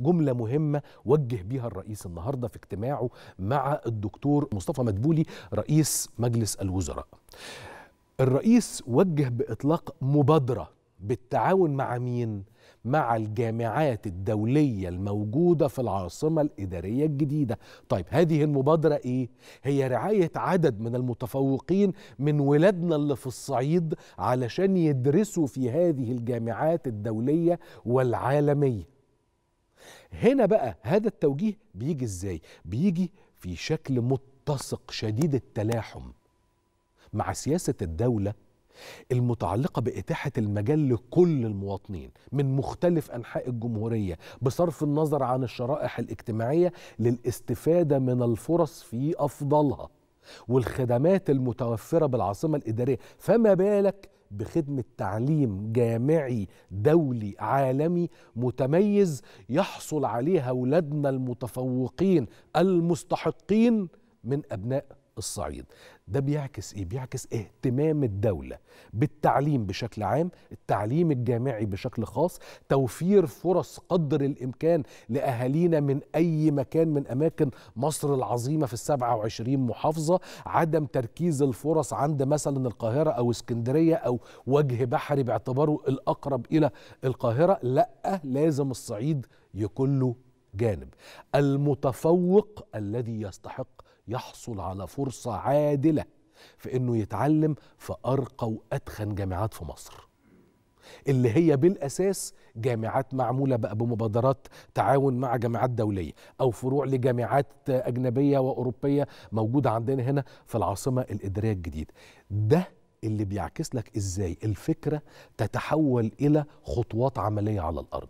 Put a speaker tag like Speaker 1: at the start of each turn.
Speaker 1: جمله مهمه وجه بيها الرئيس النهارده في اجتماعه مع الدكتور مصطفى مدبولي رئيس مجلس الوزراء الرئيس وجه باطلاق مبادره بالتعاون مع مين مع الجامعات الدولية الموجودة في العاصمة الإدارية الجديدة طيب هذه المبادرة إيه؟ هي رعاية عدد من المتفوقين من ولادنا اللي في الصعيد علشان يدرسوا في هذه الجامعات الدولية والعالمية هنا بقى هذا التوجيه بيجي ازاي بيجي في شكل متسق شديد التلاحم مع سياسه الدوله المتعلقه باتاحه المجال لكل المواطنين من مختلف انحاء الجمهوريه بصرف النظر عن الشرائح الاجتماعيه للاستفاده من الفرص في افضلها والخدمات المتوفرة بالعاصمة الإدارية فما بالك بخدمة تعليم جامعي دولي عالمي متميز يحصل عليها أولادنا المتفوقين المستحقين من أبناء الصعيد ده بيعكس ايه بيعكس اهتمام الدوله بالتعليم بشكل عام التعليم الجامعي بشكل خاص توفير فرص قدر الامكان لاهالينا من اي مكان من اماكن مصر العظيمه في السبعة وعشرين محافظه عدم تركيز الفرص عند مثلا القاهره او اسكندريه او وجه بحري باعتباره الاقرب الى القاهره لا لازم الصعيد يكون له جانب المتفوق الذي يستحق يحصل على فرصة عادلة في انه يتعلم في ارقى واتخن جامعات في مصر اللي هي بالاساس جامعات معموله بقى بمبادرات تعاون مع جامعات دوليه او فروع لجامعات اجنبيه واوروبيه موجوده عندنا هنا في العاصمه الاداريه الجديده ده اللي بيعكس لك ازاي الفكره تتحول الى خطوات عمليه على الارض